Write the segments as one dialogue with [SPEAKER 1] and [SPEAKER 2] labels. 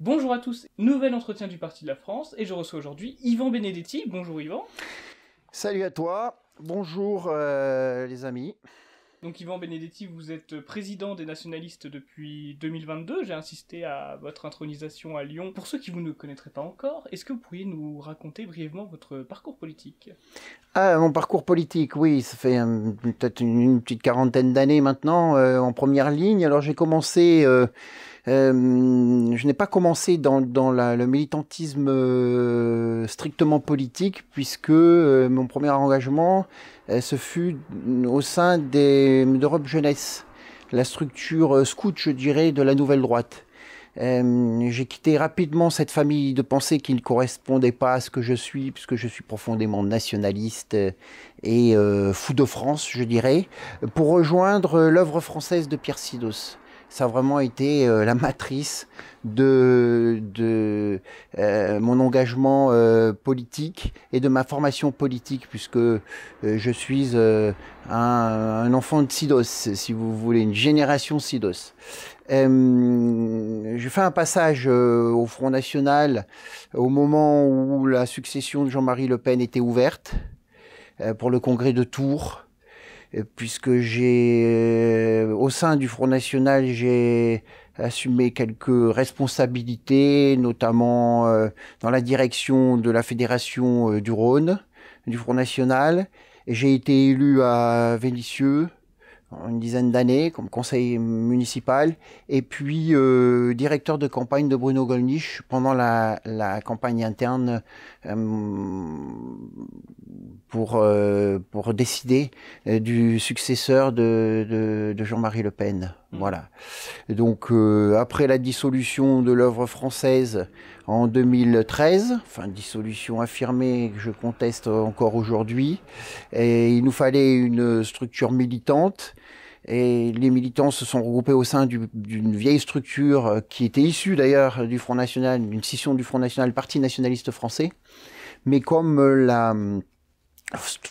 [SPEAKER 1] Bonjour à tous, nouvel entretien du Parti de la France et je reçois aujourd'hui Yvan Benedetti. Bonjour Yvan.
[SPEAKER 2] Salut à toi, bonjour euh, les amis.
[SPEAKER 1] Donc Yvan Benedetti, vous êtes président des nationalistes depuis 2022. J'ai insisté à votre intronisation à Lyon. Pour ceux qui vous ne connaîtraient pas encore, est-ce que vous pourriez nous raconter brièvement votre parcours politique
[SPEAKER 2] Ah, mon parcours politique, oui, ça fait peut-être une, petite quarantaine d'années maintenant euh, en première ligne. Alors j'ai commencé... Euh, euh, je n'ai pas commencé dans, le militantisme euh, strictement politique, puisque euh, mon premier engagement, ce fut au sein d'Europe Jeunesse, la structure scout, je dirais, de la nouvelle droite. j'ai quitté rapidement cette famille de pensée qui ne correspondait pas à ce que je suis, puisque je suis profondément nationaliste et fou de France, je dirais, pour rejoindre l'œuvre française de Pierre Sidos ça a vraiment été euh, la matrice de, de euh, mon engagement euh, politique et de ma formation politique, puisque je suis un, un, enfant de Sidos, si vous voulez, une génération Sidos. J'ai fait un passage au Front National au moment où la succession de Jean-Marie Le Pen était ouverte pour le congrès de Tours euh, puisque j'ai, euh, au sein du Front National, j'ai assumé quelques responsabilités, notamment euh, dans la direction de la Fédération du Rhône, du Front National. J'ai été élu à Vénissieux, une dizaine d'années comme conseiller municipal et puis euh, directeur de campagne de Bruno Gollnisch pendant la, la campagne interne euh, pour, euh, pour décider euh, du successeur de, de, de Jean-Marie Le Pen. Mmh. Voilà. Donc après la dissolution de l'œuvre française en 2013, enfin dissolution affirmée que je conteste encore aujourd'hui, et il nous fallait une structure militante et les militants se sont regroupés au sein d'une vieille structure euh, qui était issue d'ailleurs du Front National, d'une scission du Front National, Parti nationaliste français. Mais comme euh, la euh,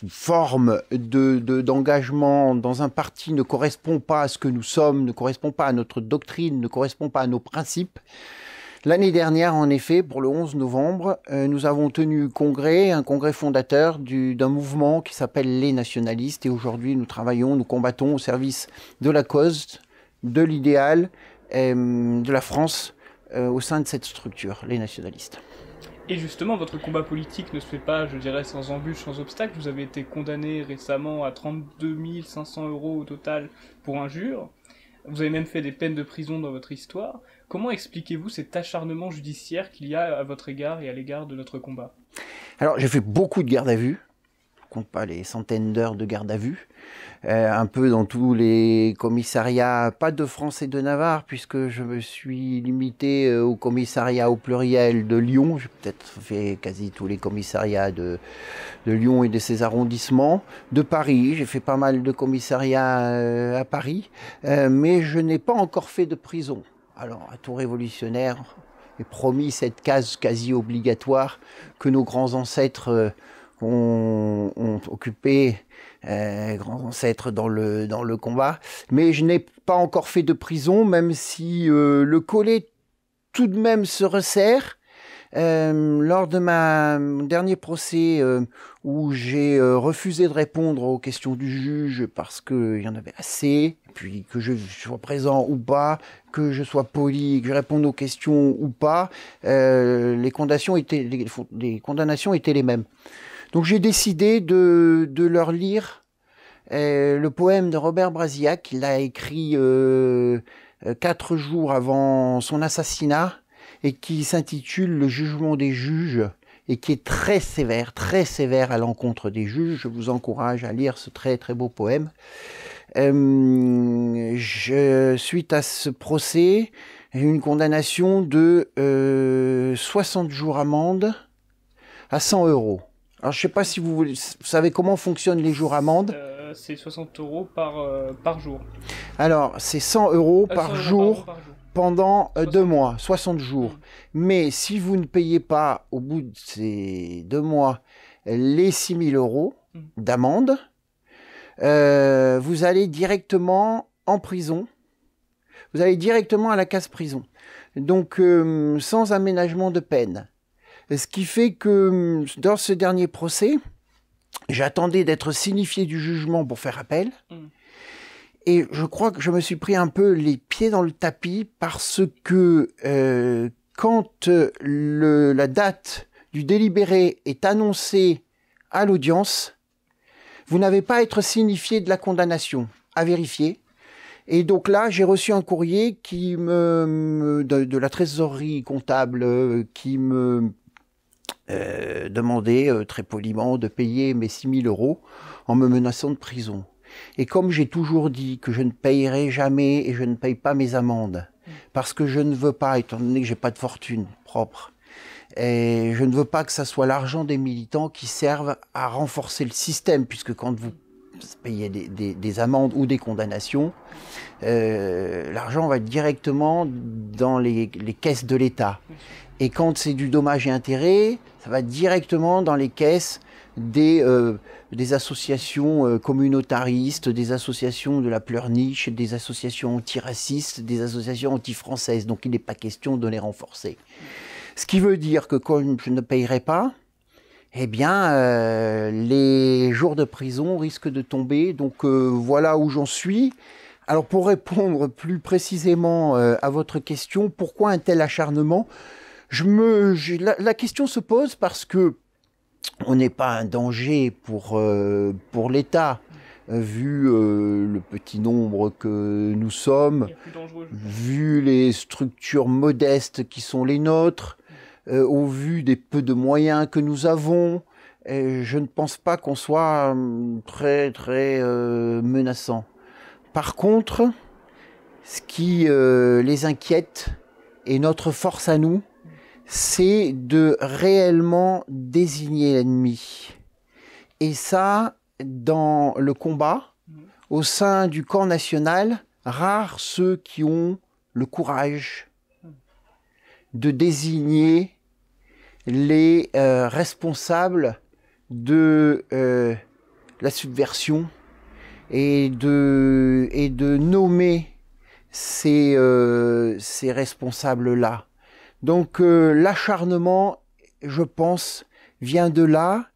[SPEAKER 2] forme d'engagement dans un parti ne correspond pas à ce que nous sommes, ne correspond pas à notre doctrine, ne correspond pas à nos principes, L'année dernière, en effet, pour le 11 novembre, euh, nous avons tenu congrès, un congrès fondateur d'un mouvement qui s'appelle Les Nationalistes. Et aujourd'hui, nous travaillons, nous combattons au service de la cause, de l'idéal, euh, de la France euh, au sein de cette structure, Les Nationalistes.
[SPEAKER 1] Et justement, votre combat politique ne se fait pas, je dirais, sans embûches, sans obstacles. Vous avez été condamné récemment à 32 500 euros au total pour injure. Vous avez même fait des peines de prison dans votre histoire. Comment expliquez-vous cet acharnement judiciaire qu'il y a à votre égard et à l'égard de notre combat
[SPEAKER 2] Alors, j'ai fait beaucoup de garde à vue. Je compte pas les centaines d'heures de garde à vue. Euh, un peu dans tous les commissariats, pas de France et de Navarre, puisque je me suis limité euh, au commissariat au pluriel de Lyon. J'ai peut-être fait quasi tous les commissariats de, Lyon et de ses arrondissements. De Paris, j'ai fait pas mal de commissariats euh, à Paris, mais je n'ai pas encore fait de prison. Alors, un tout révolutionnaire est promis cette case quasi obligatoire que nos grands ancêtres euh, ont, occupé, euh, grands ancêtres dans le, dans le combat. Mais je n'ai pas encore fait de prison, même si euh, le collet tout de même se resserre. Euh, lors de ma, dernier procès euh, où j'ai euh, refusé de répondre aux questions du juge parce qu'il y en avait assez, puis que je sois présent ou pas, que je sois poli, que je réponde aux questions ou pas, les, condamnations étaient, les, mêmes. Donc j'ai décidé de, leur lire le poème de Robert Brasillac qu'il a écrit quatre jours avant son assassinat et qui s'intitule Le jugement des juges et qui est très sévère, très sévère à l'encontre des juges. Je vous encourage à lire ce très très beau poème. Euh, je, suite à ce procès, une condamnation de 60 euh, jours amende à 100 euros. Alors je ne sais pas si vous, savez comment fonctionnent les jours amende.
[SPEAKER 1] Euh, c'est 60 euros par, par jour.
[SPEAKER 2] Alors c'est 100 euros, par, par jour pendant euh, deux mois, 60 jours. Mm. Mais si vous ne payez pas au bout de ces deux mois euh, les 6 000 euros mm. d'amende, euh, vous allez directement en prison. Vous allez directement à la casse prison. Donc sans aménagement de peine. Ce qui fait que mm, dans ce dernier procès, j'attendais d'être signifié du jugement pour faire appel et je crois que je me suis pris un peu les pieds dans le tapis parce que euh, quand euh, la date du délibéré est annoncée à l'audience, vous n'avez pas à être signifié de la condamnation, à vérifier. Et donc là, j'ai reçu un courrier qui de, la trésorerie comptable euh, qui me demandait très poliment de payer mes 6000 euros en me menaçant de prison. Et comme j'ai toujours dit que je ne payerai jamais et je ne paye pas mes amendes, parce que je ne veux pas, étant donné que j'ai pas de fortune propre, et je ne veux pas que ça soit l'argent des militants qui serve à renforcer le système, puisque quand vous payez des, amendes ou des condamnations, euh, l'argent va directement dans les caisses de l'État. Et quand c'est du dommage et intérêt, ça va directement dans les caisses des, euh, des associations euh, communautaristes, des associations de la pleurniche, des associations antiracistes, des associations anti-françaises. Donc il n'est pas question de les renforcer. Ce qui veut dire que quand je ne payerai pas, eh bien, euh, les jours de prison risquent de tomber. Donc voilà où j'en suis. Alors pour répondre plus précisément à votre question, pourquoi un tel acharnement je me, la, question se pose parce que on n'est pas un danger pour, euh, l'État vu euh, le petit nombre que nous sommes, vu les structures modestes qui sont les nôtres, euh, au vu des peu de moyens que nous avons, je ne pense pas qu'on soit hum, très très menaçant. Par contre, ce qui les inquiète est notre force à nous, c'est de réellement désigner l'ennemi. Et ça, dans le combat, mm. au sein du camp national, rares ceux qui ont le courage mm. de désigner les euh, responsables de euh, la subversion et de, et de nommer ces, euh, ces responsables-là. Donc euh, l'acharnement, je pense, vient de là,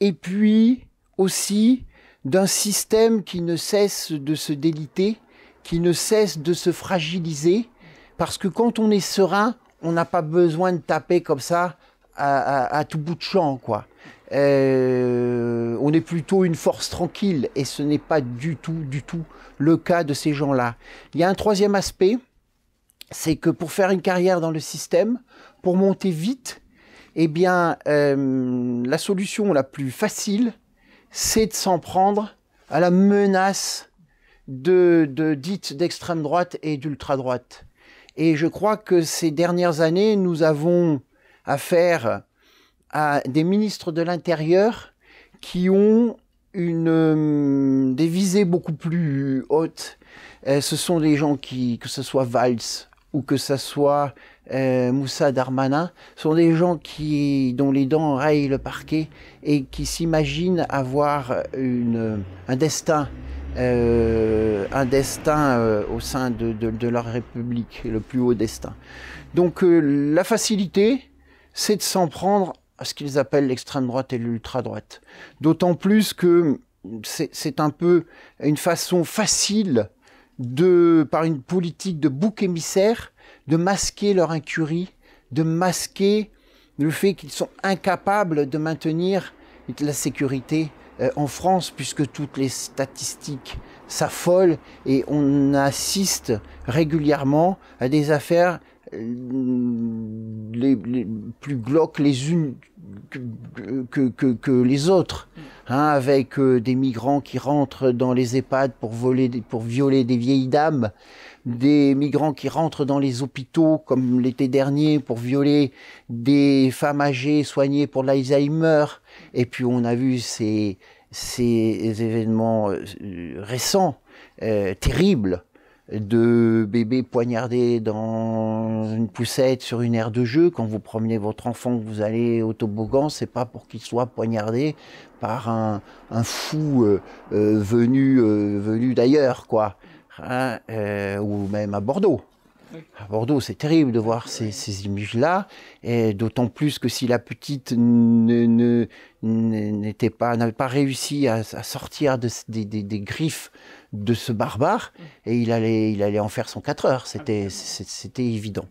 [SPEAKER 2] et puis aussi d'un système qui ne cesse de se déliter, qui ne cesse de se fragiliser, parce que quand on est serein, on n'a pas besoin de taper comme ça à, tout bout de champ, quoi. Euh, on est plutôt une force tranquille, et ce n'est pas du tout, du tout le cas de ces gens-là. Il y a un troisième aspect, c'est que pour faire une carrière dans le système, pour monter vite, eh bien, euh, la solution la plus facile, c'est de s'en prendre à la menace de, de dite d'extrême droite et d'ultra droite. Et je crois que ces dernières années, nous avons affaire à des ministres de l'Intérieur qui ont une, euh, des visées beaucoup plus hautes. Euh, ce sont des gens qui, que ce soit Valls, ou que ça soit euh, Moussa Darmanin, sont des gens qui, dont les dents raillent le parquet et qui s'imaginent avoir une, un destin, euh, un destin euh, au sein de, de, de, leur République, le plus haut destin. Donc euh, la facilité, c'est de s'en prendre à ce qu'ils appellent l'extrême droite et l'ultra-droite. D'autant plus que c'est un peu une façon facile de, par une politique de bouc émissaire, de masquer leur incurie, de masquer le fait qu'ils sont incapables de maintenir la sécurité euh, en France, puisque toutes les statistiques s'affolent et on assiste régulièrement à des affaires euh, les, plus glauques les unes que, les autres, mm. hein, avec euh, des migrants qui rentrent dans les EHPAD pour voler, pour violer des vieilles dames, des migrants qui rentrent dans les hôpitaux comme l'été dernier pour violer des femmes âgées soignées pour l'Alzheimer, et puis on a vu ces ces événements euh, récents, terribles de bébés poignardés dans une poussette sur une aire de jeu. Quand vous promenez votre enfant, que vous allez au toboggan, c'est pas pour qu'il soit poignardé par un, fou euh, euh, venu euh, venu d'ailleurs, quoi, hein, ou même à Bordeaux. À Bordeaux, c'est terrible de voir ces, images-là, et d'autant plus que si la petite ne, n'était pas, n'avait pas réussi à, sortir des griffes de ce barbare et il allait, il allait en faire son 4 heures. C'était, évident.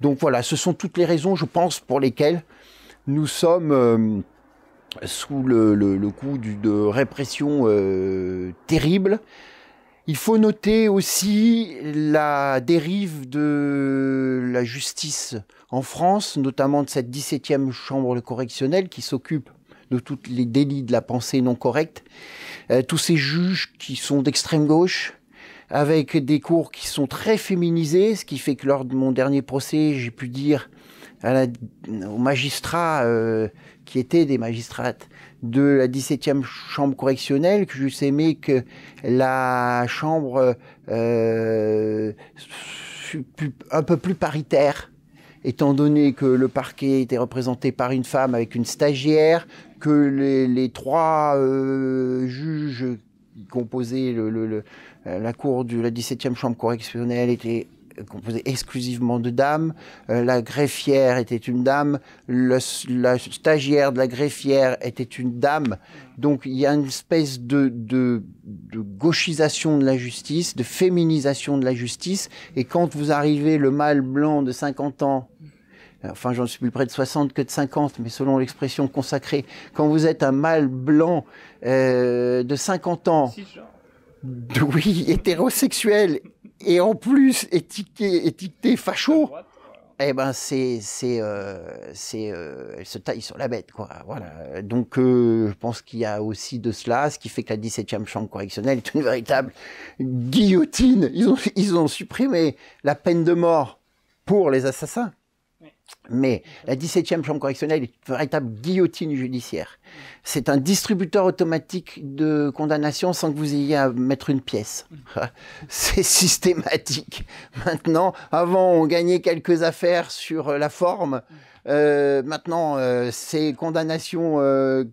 [SPEAKER 2] Donc voilà, ce sont toutes les raisons, je pense, pour lesquelles nous sommes euh, sous le, coup de répression euh, terrible. Il faut noter aussi la dérive de la justice en France, notamment de cette 17e chambre correctionnelle qui s'occupe de tous les délits de la pensée non correcte, euh, tous ces juges qui sont d'extrême gauche, avec des cours qui sont très féminisés, ce qui fait que lors de mon dernier procès, j'ai pu dire à la, aux magistrats euh, qui étaient des magistrates de la 17e chambre correctionnelle que j'eusse aimé que la chambre euh, un peu plus paritaire étant donné que le parquet était représenté par une femme avec une stagiaire, que les, trois euh, juges qui composaient le, euh, la cour de la 17e chambre correctionnelle étaient euh, composée exclusivement de dames. la greffière était une dame. la stagiaire de la greffière était une dame. Donc il y a une espèce de, de, de, gauchisation de la justice, de féminisation de la justice. Et quand vous arrivez le mâle blanc de 50 ans enfin j'en suis plus près de 60 que de 50, mais selon l'expression consacrée, quand vous êtes un mâle blanc euh, de 50 ans, oui, hétérosexuel, et en plus étiqueté, étiqueté facho, eh ben c'est c'est euh, c'est euh, se taille sur la bête quoi voilà donc je pense qu'il y a aussi de cela ce qui fait que la 17e chambre correctionnelle est une véritable guillotine ils ont ils ont supprimé la peine de mort pour les assassins mais la 17e chambre correctionnelle est une véritable guillotine judiciaire. C'est un distributeur automatique de condamnation sans que vous ayez à mettre une pièce. C'est systématique. Maintenant, avant, on gagnait quelques affaires sur euh, la forme. Euh, maintenant, euh, ces condamnations, euh,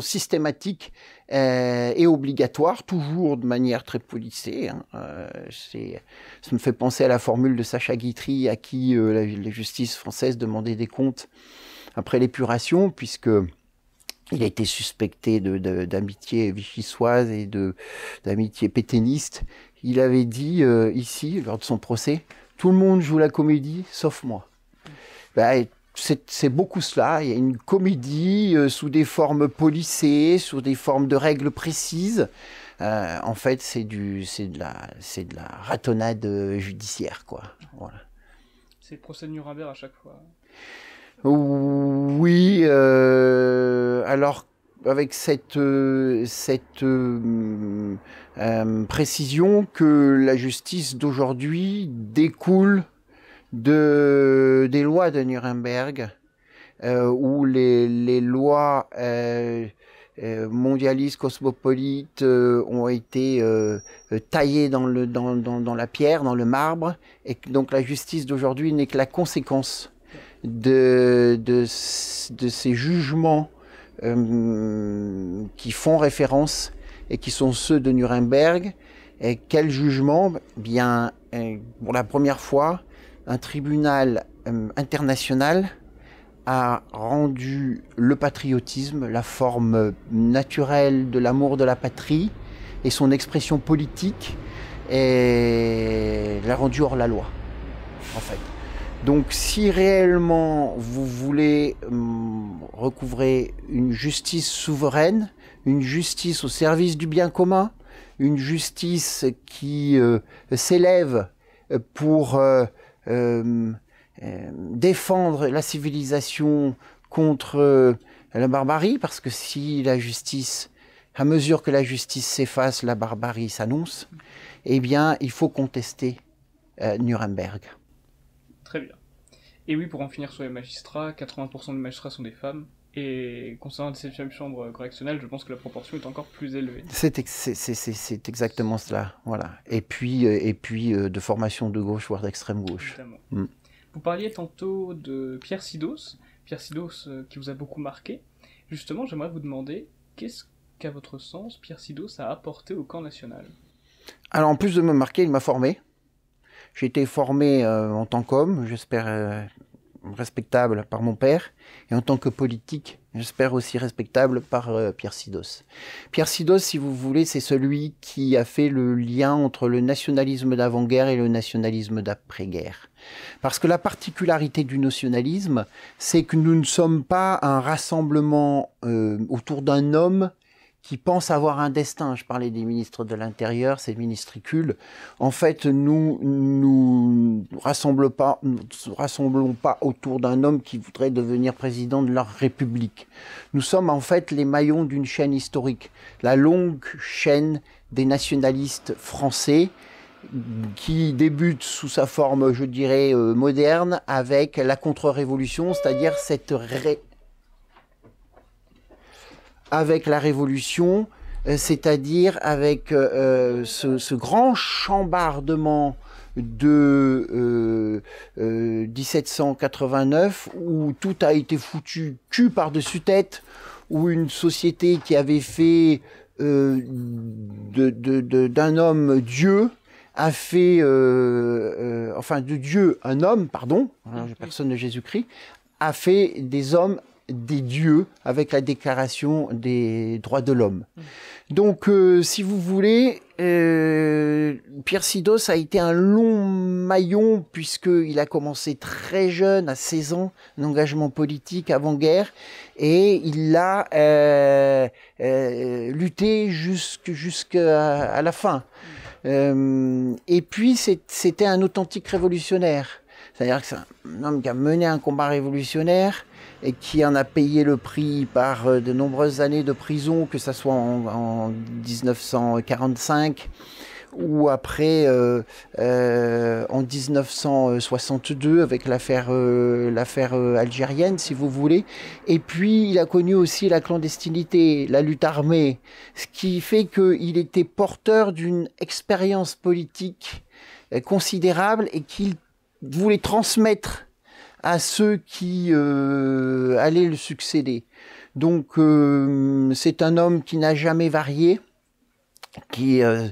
[SPEAKER 2] systématiques et obligatoire, toujours de manière très policée. Hein, ça me fait penser à la formule de Sacha Guitry, à qui la, justice française demandait des comptes après l'épuration, puisque il a été suspecté d'amitié vichysoise et d'amitié pétainiste. Il avait dit ici, lors de son procès, tout le monde joue la comédie, sauf moi. Bah, c'est beaucoup cela. Il y a une comédie euh, sous des formes policées, sous des formes de règles précises. Euh, en fait, c'est du, c'est de la, ratonnade euh, judiciaire, quoi. Voilà.
[SPEAKER 1] C'est le procès de Nuremberg à chaque fois.
[SPEAKER 2] Oui. alors avec cette, précision que la justice d'aujourd'hui découle de, des lois de Nuremberg, euh, où les, les lois euh, euh mondialistes, cosmopolites euh, ont été taillées dans, le, dans, dans, dans, la pierre, dans le marbre, et donc la justice d'aujourd'hui n'est que la conséquence de, de, de ces jugements qui font référence et qui sont ceux de Nuremberg. Et quel jugement Bien, pour la première fois, un tribunal euh, international a rendu le patriotisme la forme naturelle de l'amour de la patrie et son expression politique et l'a rendu hors la loi en fait. Donc si réellement vous voulez hum, recouvrer une justice souveraine, une justice au service du bien commun, une justice qui euh, s'élève pour euh, euh, euh, défendre la civilisation contre euh, la barbarie, parce que si la justice, à mesure que la justice s'efface, la barbarie s'annonce, eh bien, il faut contester Nuremberg.
[SPEAKER 1] Très bien. Et oui, pour en finir sur les magistrats, 80% des magistrats sont des femmes, et concernant les septième chambres correctionnelles, je pense que la proportion est encore plus élevée.
[SPEAKER 2] C'est exactement cela. Voilà. Et puis, euh, et puis euh, de formation de gauche, voire d'extrême gauche. Mm.
[SPEAKER 1] Vous parliez tantôt de Pierre Sidos, Pierre Sidos euh, qui vous a beaucoup marqué. Justement, j'aimerais vous demander qu'est-ce qu'à votre sens Pierre Sidos a apporté au camp national
[SPEAKER 2] Alors, en plus de me marquer, il m'a formé. J'ai été formé en tant qu'homme, j'espère respectable par mon père, et en tant que politique, j'espère aussi respectable par euh, Pierre Sidos. Pierre Sidos, si vous voulez, c'est celui qui a fait le lien entre le nationalisme d'avant-guerre et le nationalisme d'après-guerre. Parce que la particularité du nationalisme, c'est que nous ne sommes pas un rassemblement euh, autour d'un homme qui pensent avoir un destin. Je parlais des ministres de l'Intérieur, ces ministricules, en fait, nous nous rassemblons pas, nous rassemblons pas autour d'un homme qui voudrait devenir président de leur République. Nous sommes en fait les maillons d'une chaîne historique, la longue chaîne des nationalistes français qui débute sous sa forme, je dirais, euh, moderne, avec la contre-révolution, c'est-à-dire cette, ré avec la Révolution, euh, c'est-à-dire avec euh, euh, ce, grand chambardement de 1789 où tout a été foutu cul par-dessus tête, où une société qui avait fait d'un homme Dieu a fait, enfin de Dieu un homme, pardon, hein, mm-hmm. personne de Jésus-Christ, a fait des hommes des dieux avec la Déclaration des droits de l'homme. Donc, euh, si vous voulez, euh, Pierre Sidos a été un long maillon puisqu'il a commencé très jeune, à 16 ans, un engagement politique avant-guerre, et il a euh, euh lutté jusqu'à la fin. et puis, c'était un authentique révolutionnaire. C'est-à-dire que c'est un homme qui a mené un combat révolutionnaire et qui en a payé le prix par euh, de nombreuses années de prison, que ce soit en, 1945 ou après euh, euh en 1962 avec l'affaire euh, l'affaire algérienne si vous voulez et puis il a connu aussi la clandestinité la lutte armée ce qui fait qu'il était porteur d'une expérience politique considérable et qu'il vous les transmettre à ceux qui euh, allaient le succéder. Donc euh, c'est un homme qui n'a jamais varié, qui euh,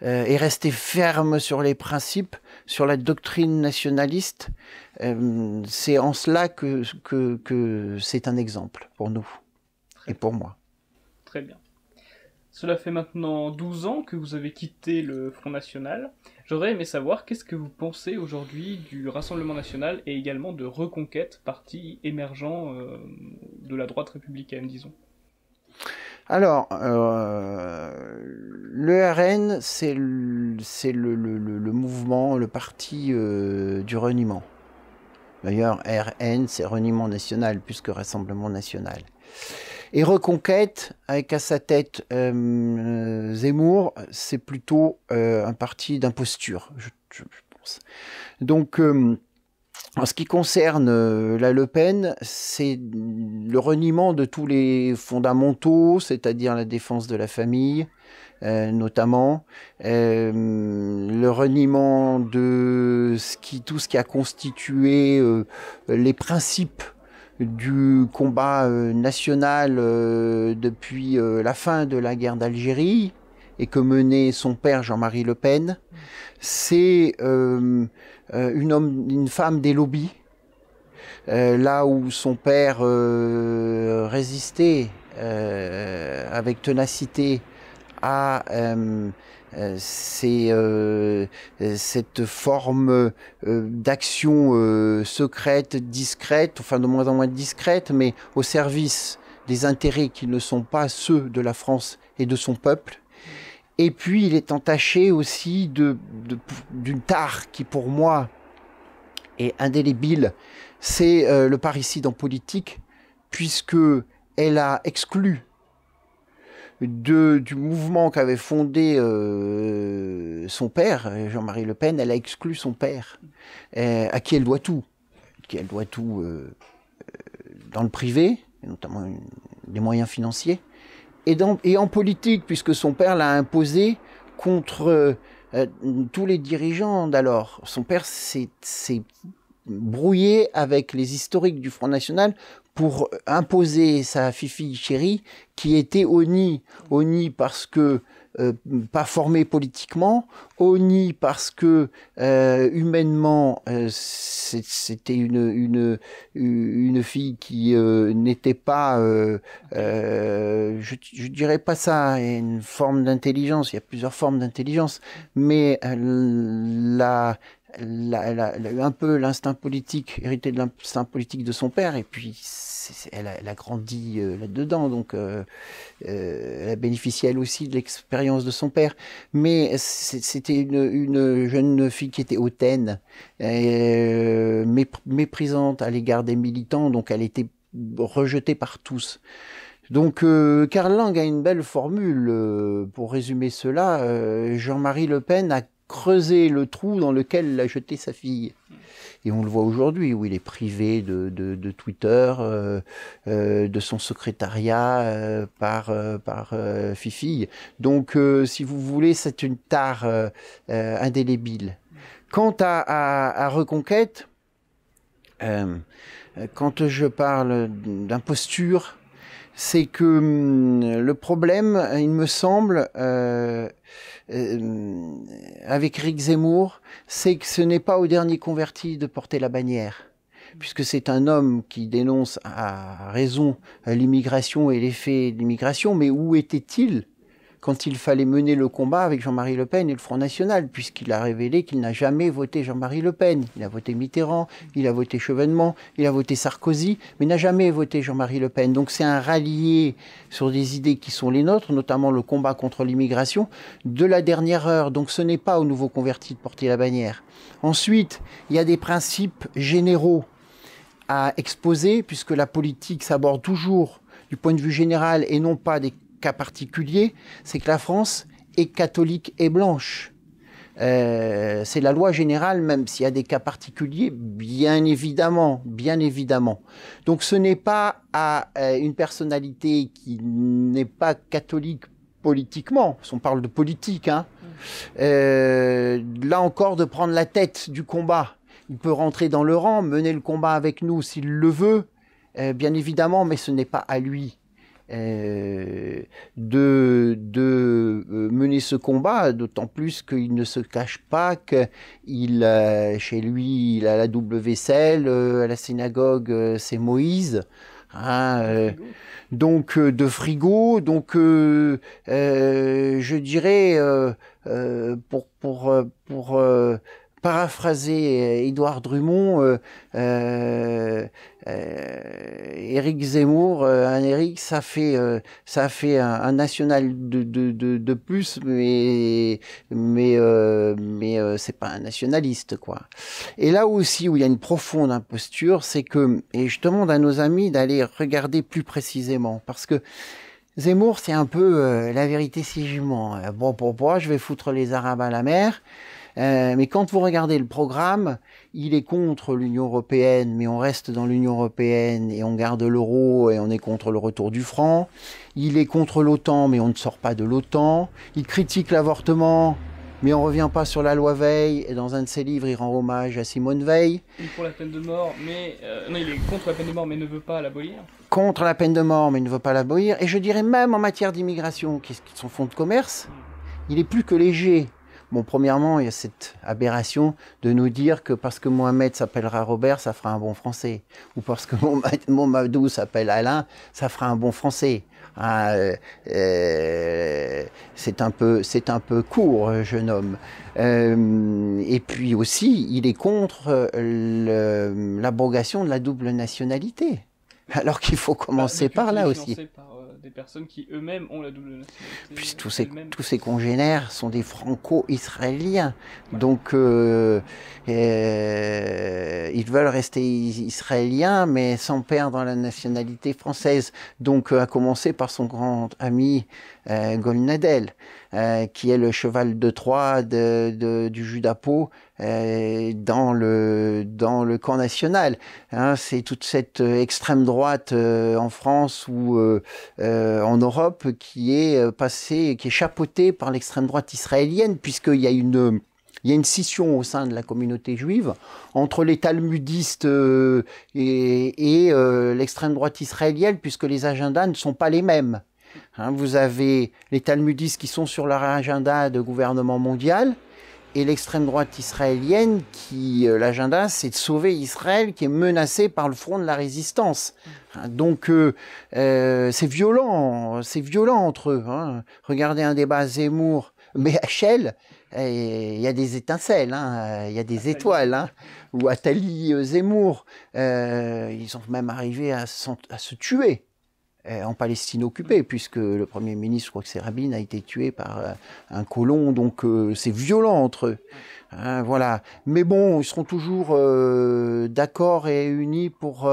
[SPEAKER 2] est resté ferme sur les principes, sur la doctrine nationaliste. c'est en cela que, c'est un exemple pour nous et pour moi.
[SPEAKER 1] Très bien. Cela fait maintenant 12 ans que vous avez quitté le Front National. J'aurais aimé savoir qu'est-ce que vous pensez aujourd'hui du Rassemblement national et également de Reconquête, parti émergent euh, de la droite républicaine, disons.
[SPEAKER 2] Alors, euh, le RN, c'est le, mouvement, le parti euh, du reniement. D'ailleurs, RN, c'est reniement national plus que rassemblement national. Et Reconquête, avec à sa tête euh, euh, Zemmour, c'est plutôt euh, un parti d'imposture, je, pense. Donc, en ce qui concerne la Le Pen, c'est le reniement de tous les fondamentaux, c'est-à-dire la défense de la famille, notamment le reniement de tout ce qui a constitué les principes du combat euh, national euh, depuis euh, la fin de la guerre d'Algérie et que menait son père Jean-Marie Le Pen, c'est une, une, femme des lobbies, là où son père résistait avec ténacité à euh, c'est euh, cette forme euh, d'action secrète, discrète, enfin de moins en moins discrète, mais au service des intérêts qui ne sont pas ceux de la France et de son peuple. Et puis il est entaché aussi d'une de, tare qui pour moi est indélébile, c'est le parricide en politique, puisque elle a exclu du mouvement qu'avait fondé euh, son père, Jean-Marie Le Pen, elle a exclu son père, euh, à qui elle doit tout, qui elle doit tout euh, dans le privé, notamment des moyens financiers, et, et en politique, puisque son père l'a imposé contre tous les dirigeants d'alors. Son père s'est brouillé avec les historiques du Front National pour imposer sa fifi chérie qui était Oni. Oni parce que euh, pas formée politiquement, Oni parce que euh, humainement euh, c'était une, une, une fille qui n'était pas, je, je dirais pas ça, une forme d'intelligence, il y a plusieurs formes d'intelligence, mais la elle a eu un peu l'instinct politique, hérité de l'instinct politique de son père, et puis elle, a, grandi euh, là-dedans, donc euh, euh, elle a bénéficié elle aussi de l'expérience de son père. Mais c'était une, jeune fille qui était hautaine, méprisante à l'égard des militants, donc elle était rejetée par tous. Donc Karl Lang a une belle formule pour résumer cela. Jean-Marie Le Pen a creuser le trou dans lequel l'a jeté sa fille. Et on le voit aujourd'hui où il est privé de, Twitter, euh, euh, de son secrétariat euh, par, par Fifi. Donc, si vous voulez, c'est une tare indélébile. Quant à, à Reconquête, quand je parle d'imposture, c'est que hum, le problème, il me semble, euh, euh, avec Rick Zemmour, c'est que ce n'est pas au dernier converti de porter la bannière puisque c'est un homme qui dénonce à raison l'immigration et l'effet de l'immigration, mais où était-il quand il fallait mener le combat avec Jean-Marie Le Pen et le Front National, puisqu'il a révélé qu'il n'a jamais voté Jean-Marie Le Pen. Il a voté Mitterrand, il a voté Chevènement, il a voté Sarkozy, mais n'a jamais voté Jean-Marie Le Pen. Donc c'est un rallié sur des idées qui sont les nôtres, notamment le combat contre l'immigration, de la dernière heure. Donc ce n'est pas aux nouveaux convertis de porter la bannière. Ensuite, il y a des principes généraux à exposer, puisque la politique s'aborde toujours du point de vue général et non pas des cas particulier, c'est que la France est catholique et blanche. Euh, c'est la loi générale, même s'il y a des cas particuliers, bien évidemment, bien évidemment. Donc ce n'est pas à euh, une personnalité qui n'est pas catholique politiquement, on parle de politique, hein, euh, là encore de prendre la tête du combat. Il peut rentrer dans le rang, mener le combat avec nous s'il le veut, bien évidemment, mais ce n'est pas à lui euh, de, euh, mener ce combat, d'autant plus qu'il ne se cache pas que chez lui, il a la double euh, vaisselle, à la synagogue, c'est Moïse. donc hein, de frigo, donc je dirais pour pour pour paraphraser Édouard Drummond, euh, Éric Zemmour, euh, un Éric, ça fait, euh, ça fait un, national de, de, de, plus, mais, mais, mais c'est pas un nationaliste, quoi. Et là aussi où il y a une profonde imposture, c'est que, et je demande à nos amis d'aller regarder plus précisément, parce que Zemmour, c'est un peu la vérité si j'y mens. bon, pour je vais foutre les Arabes à la mer. Euh, mais quand vous regardez le programme, il est contre l'Union européenne, mais on reste dans l'Union européenne et on garde l'euro et on est contre le retour du franc. Il est contre l'OTAN, mais on ne sort pas de l'OTAN. Il critique l'avortement, mais on ne revient pas sur la loi Veil. Et dans un de ses livres, il rend hommage à Simone Veil.
[SPEAKER 1] Il la peine de mort, mais euh, il est contre la peine de mort, mais ne veut pas l'abolir.
[SPEAKER 2] Contre la peine de mort, mais ne veut pas l'abolir. Et je dirais même en matière d'immigration, qui est son fonds de commerce, hmm. il est plus que léger Bon, premièrement, il y a cette aberration de nous dire que parce que Mohamed s'appellera Robert, ça fera un bon français. Ou parce que Mohamedou s'appelle Alain, ça fera un bon français. Ah, euh, euh, c'est un peu, c'est un peu court, euh, jeune homme. et puis aussi, il est contre l'abrogation de la double nationalité. Alors qu'il faut bah, commencer par là aussi
[SPEAKER 1] des personnes qui eux-mêmes ont la double nationalité.
[SPEAKER 2] Puis tous ces, tous ces congénères sont des franco-israéliens. Donc, euh, euh ils veulent rester israéliens, mais sans perdre la nationalité française. Donc, euh, à commencer par son grand ami euh, Golnadel, euh, qui est le cheval de Troie du Judapo euh, dans, le, dans le camp national. Hein. C'est toute cette euh, extrême droite en France ou en Europe qui est passée, qui est chapeautée par l'extrême droite israélienne, puisqu'il y a une il y a une scission au sein de la communauté juive entre les talmudistes euh, et, euh, l'extrême droite israélienne, puisque les agendas ne sont pas les mêmes. Hein, vous avez les talmudistes qui sont sur leur agenda de gouvernement mondial, et l'extrême droite israélienne qui euh, l'agenda c'est de sauver Israël qui est menacé par le front de la résistance. Hein, donc c'est violent, c'est violent entre eux. Hein. Regardez un débat Zemmour mais il eh, y a des étincelles, il hein, euh, y a des étoiles, hein, ou Attali euh, Zemmour, euh, ils sont même arrivés à, se tuer en Palestine occupée, mm. puisque le Premier ministre, je crois que c'est Rabin, a été tué par un colon, donc c'est violent entre eux. Mm. Hein, voilà. Mais bon, ils seront toujours d'accord et unis pour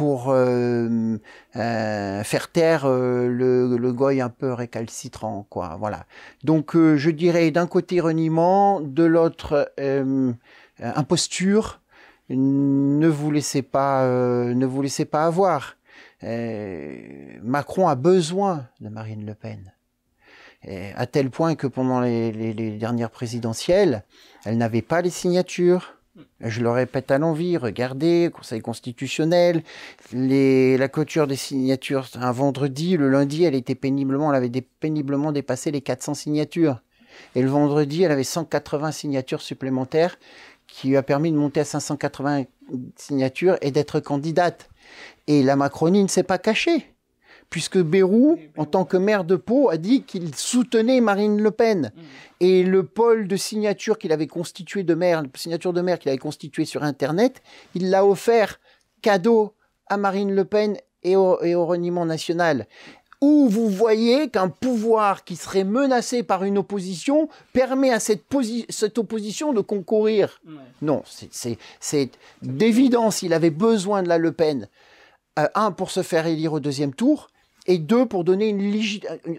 [SPEAKER 2] pour euh, euh, faire taire euh, le, le, goy un peu récalcitrant, quoi. Voilà. Donc, je dirais d'un côté reniement, de l'autre imposture. Ne vous laissez pas, ne vous laissez pas avoir. Macron a besoin de Marine Le Pen. Et à tel point que pendant les dernières présidentielles, elle n'avait pas les signatures je le répète à l'envie, regardez, Conseil constitutionnel, la clôture des signatures un vendredi, le lundi, elle était péniblement, elle avait péniblement dépassé les 400 signatures. Et le vendredi, elle avait 180 signatures supplémentaires qui lui a permis de monter à 580 signatures et d'être candidate. Et la Macronie ne s'est pas cachée puisque Bérou, en tant que maire de Pau, a dit qu'il soutenait Marine Le Pen. Mm. Et le pôle de signature qu'il avait constitué de maire, signature de maire qu'il avait constitué sur Internet, il l'a offert cadeau à Marine Le Pen et au, et reniement national où vous voyez qu'un pouvoir qui serait menacé par une opposition permet à cette, opposition de concourir. Non, c'est d'évidence, il avait besoin de la Le Pen, euh, un, pour se faire élire au deuxième tour, et deux, pour donner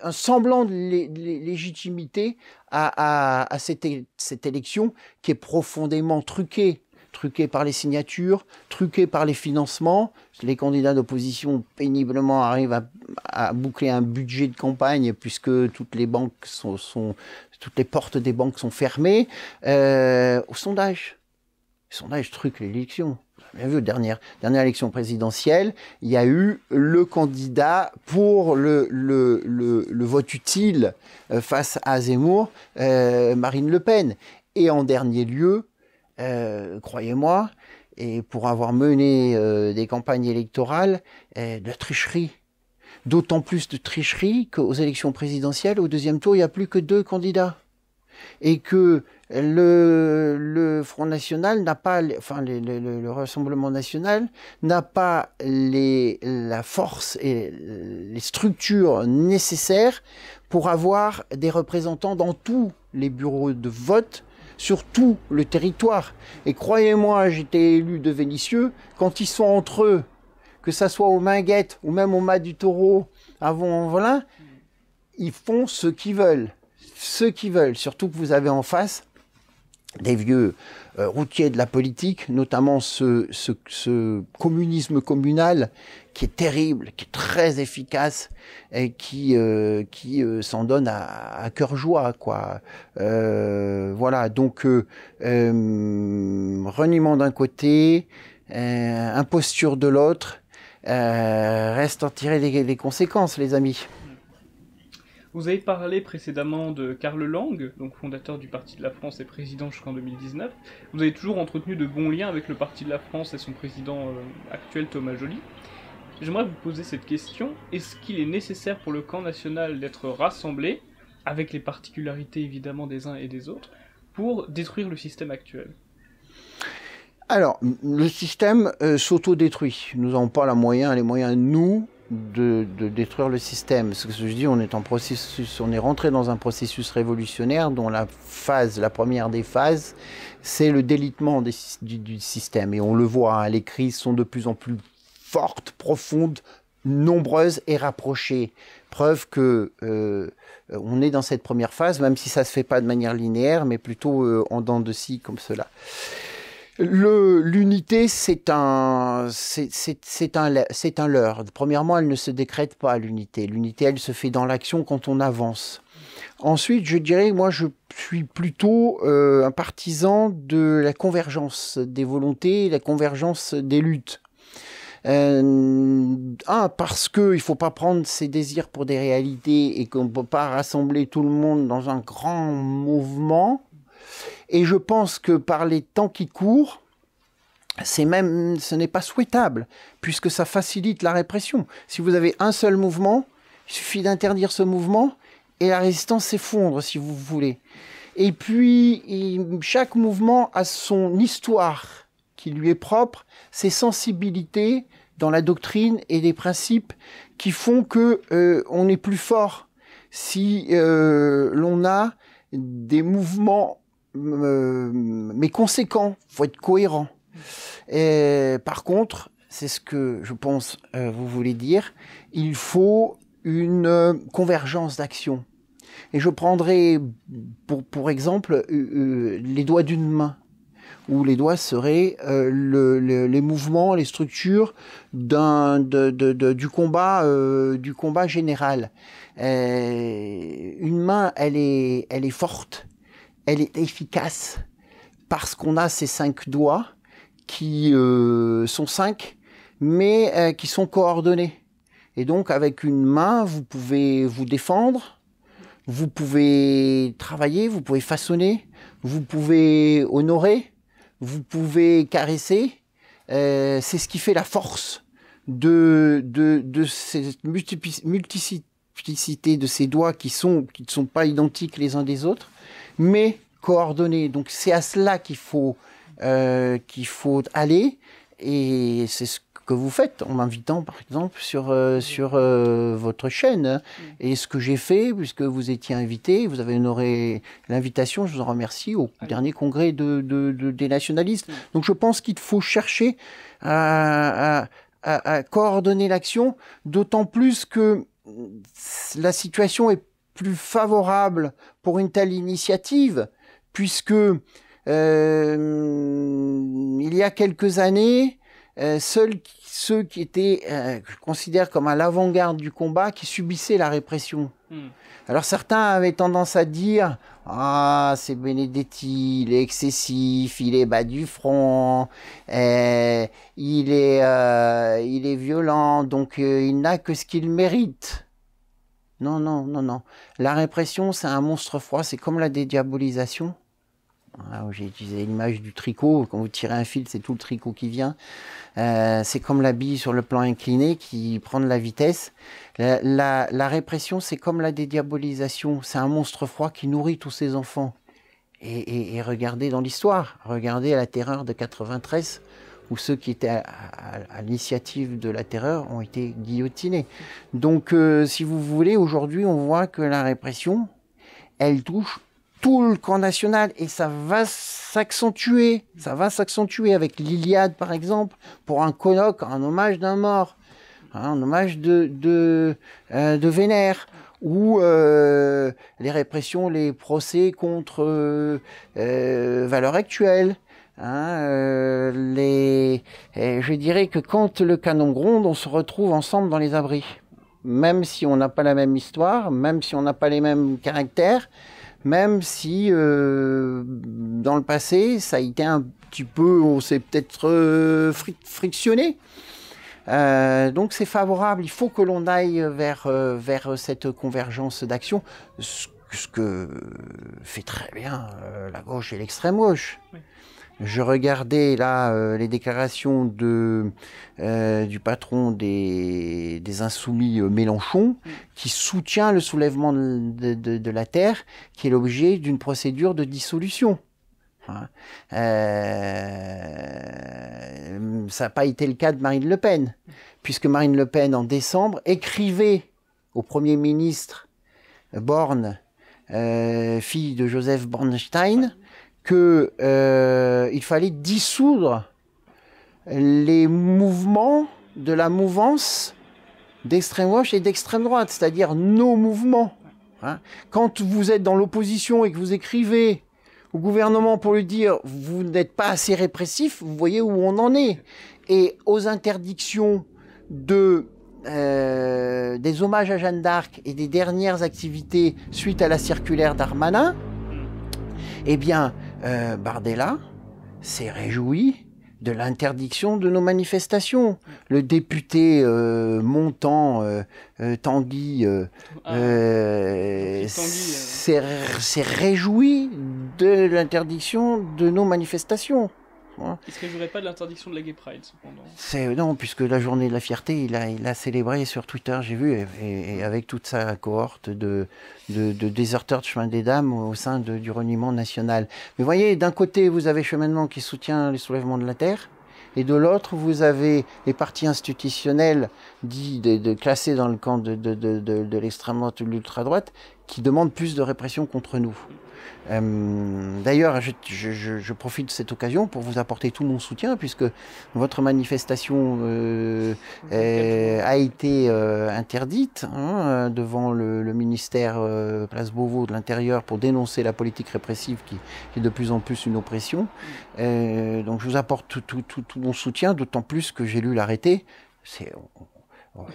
[SPEAKER 2] un semblant de légitimité à, cette, élection qui est profondément truquée, truquée par les signatures, truquée par les financements. Les candidats d'opposition péniblement arrivent à, boucler un budget de campagne puisque toutes les banques sont, toutes les portes des banques sont fermées. Euh, au sondage, le sondage truque l'élection bien vu, dernière, dernière élection présidentielle, il y a eu le candidat pour le, le, vote utile euh, face à Zemmour, euh, Marine Le Pen. Et en dernier lieu, euh, croyez-moi, et pour avoir mené des campagnes électorales, de la tricherie. D'autant plus de tricherie qu'aux élections présidentielles, au deuxième tour, il n'y a plus que deux candidats. Et que le, Front National n'a pas, enfin le, Rassemblement National n'a pas les, la force et les structures nécessaires pour avoir des représentants dans tous les bureaux de vote sur tout le territoire. Et croyez-moi, j'étais élu de Vénissieux, quand ils sont entre eux, que ça soit aux Minguettes ou même au Mât du Taureau, avant en velin ils font ce qu'ils veulent. Ce qu'ils veulent, surtout que vous avez en face des vieux euh, routiers de la politique, notamment ce, communisme communal qui est terrible, qui est très efficace et qui, euh, euh, s'en donne à, cœur joie, quoi. voilà, donc reniement d'un côté, imposture de l'autre, reste à tirer les, les conséquences, les amis.
[SPEAKER 1] Vous avez parlé précédemment de Karl Lang, donc fondateur du Parti de la France et président jusqu'en 2019. Vous avez toujours entretenu de bons liens avec le Parti de la France et son président euh, actuel Thomas Joly. J'aimerais vous poser cette question. Est-ce qu'il est nécessaire pour le camp national d'être rassemblé, avec les particularités évidemment des uns et des autres, pour détruire le système actuel
[SPEAKER 2] alors, le système sauto euh, s'autodétruit. Nous n'avons pas la moyen, les moyens, nous, de, détruire le système. Ce que je dis, on est en processus, on est rentré dans un processus révolutionnaire dont la phase, la première des phases, c'est le délitement du, système. Et on le voit, hein, les crises sont de plus en plus fortes, profondes, nombreuses et rapprochées. Preuve que euh, on est dans cette première phase, même si ça se fait pas de manière linéaire, mais plutôt euh, en dents de scie comme cela. L'unité, c'est un, c'est un, c'est un leurre. Premièrement, elle ne se décrète pas l'unité. L'unité, elle se fait dans l'action quand on avance. Ensuite, je dirais, moi, je suis plutôt euh, un partisan de la convergence des volontés, la convergence des luttes. Euh, un, parce qu'il ne faut pas prendre ses désirs pour des réalités et qu'on ne peut pas rassembler tout le monde dans un grand mouvement. Et je pense que par les temps qui courent, c'est même, ce n'est pas souhaitable, puisque ça facilite la répression. Si vous avez un seul mouvement, il suffit d'interdire ce mouvement et la résistance s'effondre, si vous voulez. Et puis, chaque mouvement a son histoire qui lui est propre, ses sensibilités dans la doctrine et les principes qui font que euh, on est plus fort si euh, l'on a des mouvements euh, mais conséquent. Faut être cohérent. Et par contre, c'est ce que je pense euh, vous voulez dire, il faut une euh, convergence d'action. Et je prendrai pour, exemple les doigts d'une main, où les doigts seraient les mouvements, les structures du, combat, du combat général. une main, elle est, elle est forte elle est efficace parce qu'on a ces cinq doigts qui euh, sont cinq, mais euh, qui sont coordonnés. Et donc avec une main, vous pouvez vous défendre, vous pouvez travailler, vous pouvez façonner, vous pouvez honorer, vous pouvez caresser. Euh, c'est ce qui fait la force de, cette multiplicité de ces doigts qui ne sont pas identiques les uns des autres mais coordonner, Donc c'est à cela qu'il faut, euh, qu'il faut aller, et c'est ce que vous faites en m'invitant par exemple sur, euh, sur euh, votre chaîne. Et ce que j'ai fait, puisque vous étiez invité, vous avez honoré l'invitation, je vous en remercie, au dernier congrès de, des nationalistes. Donc je pense qu'il faut chercher à coordonner l'action, d'autant plus que la situation est plus favorable pour une telle initiative, puisque euh, il y a quelques années, euh, seuls ceux qui étaient, euh, je considère comme à l'avant-garde du combat, qui subissaient la répression. Hmm. Alors certains avaient tendance à dire Ah, c'est Benedetti, il est excessif, il est bas du front, eh, il, est, il est violent, donc il n'a que ce qu'il mérite. Non, non, non, non. La répression, c'est un monstre froid, c'est comme la dédiabolisation. Ah, j'ai utilisé l'image du tricot, quand vous tirez un fil, c'est tout le tricot qui vient. Euh, c'est comme la bille sur le plan incliné qui prend de la vitesse. La, répression, c'est comme la dédiabolisation, c'est un monstre froid qui nourrit tous ses enfants. Et, et regardez dans l'histoire, regardez la terreur de 93 où ceux qui étaient à, l'initiative de la terreur ont été guillotinés. Donc, euh, si vous voulez, aujourd'hui, on voit que la répression, elle touche tout le camp national et ça va s'accentuer. Ça va s'accentuer avec l'Iliade, par exemple, pour un colloque un hommage d'un mort, hein, un hommage de, de, euh, de Vénère ou euh, les répressions, les procès contre euh, valeurs actuelles, Hein, euh, les, je dirais que quand le canon gronde, on se retrouve ensemble dans les abris. Même si on n'a pas la même histoire, même si on n'a pas les mêmes caractères, même si euh, dans le passé, ça a été un petit peu, on s'est peut-être euh, frictionné. donc c'est favorable, il faut que l'on aille vers, vers cette convergence d'action, ce, que fait très bien la gauche et l'extrême gauche. Oui. Je regardais là euh, les déclarations de, euh, du patron des, insoumis euh, Mélenchon, mm. qui soutient le soulèvement de, la Terre, qui est l'objet d'une procédure de dissolution. Hein. ça n'a pas été le cas de Marine Le Pen, puisque Marine Le Pen, en décembre, écrivait au Premier ministre Borne, fille de Joseph Bornstein, qu'il euh, fallait dissoudre les mouvements de la mouvance d'extrême gauche et d'extrême droite, c'est-à-dire nos mouvements. Hein. Quand vous êtes dans l'opposition et que vous écrivez au gouvernement pour lui dire vous n'êtes pas assez répressif, vous voyez où on en est. Et aux interdictions de euh, des hommages à Jeanne d'Arc et des dernières activités suite à la circulaire d'Armanin, eh bien, euh, Bardella s'est réjoui de l'interdiction de nos manifestations. Le député euh, montant euh, Tanguy ah, s'est réjoui de l'interdiction de nos manifestations.
[SPEAKER 1] Est-ce ne se pas de l'interdiction de la Gay Pride, cependant.
[SPEAKER 2] C'est, euh, non, puisque la journée de la fierté, il a, il célébré sur Twitter, j'ai vu, et, avec toute sa cohorte de, déserteurs de chemin des dames au sein du reniement national. Mais voyez, d'un côté, vous avez Cheminement qui soutient les soulèvements de la Terre, et de l'autre, vous avez les partis institutionnels dits de, classés dans le camp de, de l'extrême droite ou de l'ultra droite qui demandent plus de répression contre nous. Euh, d'ailleurs, je, profite de cette occasion pour vous apporter tout mon soutien, puisque votre manifestation euh, euh, a été interdite hein, devant le, ministère Place Beauvau de l'Intérieur pour dénoncer la politique répressive qui, est de plus en plus une oppression. Mm. donc je vous apporte tout, mon soutien, d'autant plus que j'ai lu l'arrêté. C'est oh, oh,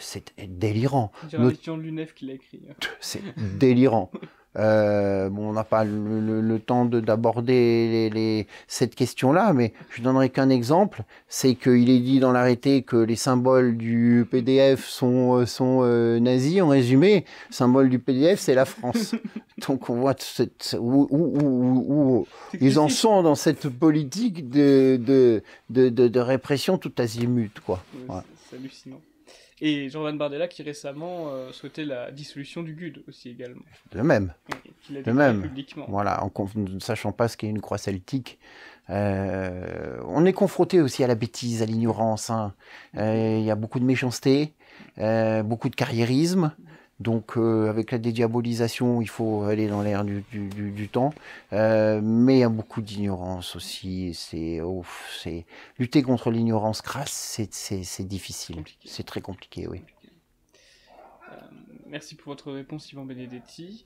[SPEAKER 2] délirant. C'est
[SPEAKER 1] l'UNEF qui l'a écrit.
[SPEAKER 2] C'est délirant. Euh, bon, on n'a pas le, temps d'aborder les, cette question-là, mais je donnerai qu'un exemple. C'est qu'il est dit dans l'arrêté que les symboles du PDF sont, euh, sont euh, nazis. En résumé, le symbole du PDF, c'est la France. Donc on voit cette, où, ils en sont dans cette politique de, de, de, répression tout azimut.
[SPEAKER 1] C'est hallucinant. Et jean Jordan Bardella qui récemment euh, souhaitait la dissolution du GUD aussi également.
[SPEAKER 2] De même. de même. Publiquement. Voilà, en ne sachant pas ce qu'est une croix celtique. Euh, on est confronté aussi à la bêtise, à l'ignorance. Hein. Euh, il y a beaucoup de méchanceté, beaucoup de carriérisme. Donc euh, avec la dédiabolisation, il faut aller dans l'air du, du, du, temps. Euh, mais il y a beaucoup d'ignorance aussi. C'est c'est lutter contre l'ignorance crasse, c'est difficile. C'est très compliqué, oui.
[SPEAKER 1] Euh, merci pour votre réponse, Yvan Benedetti.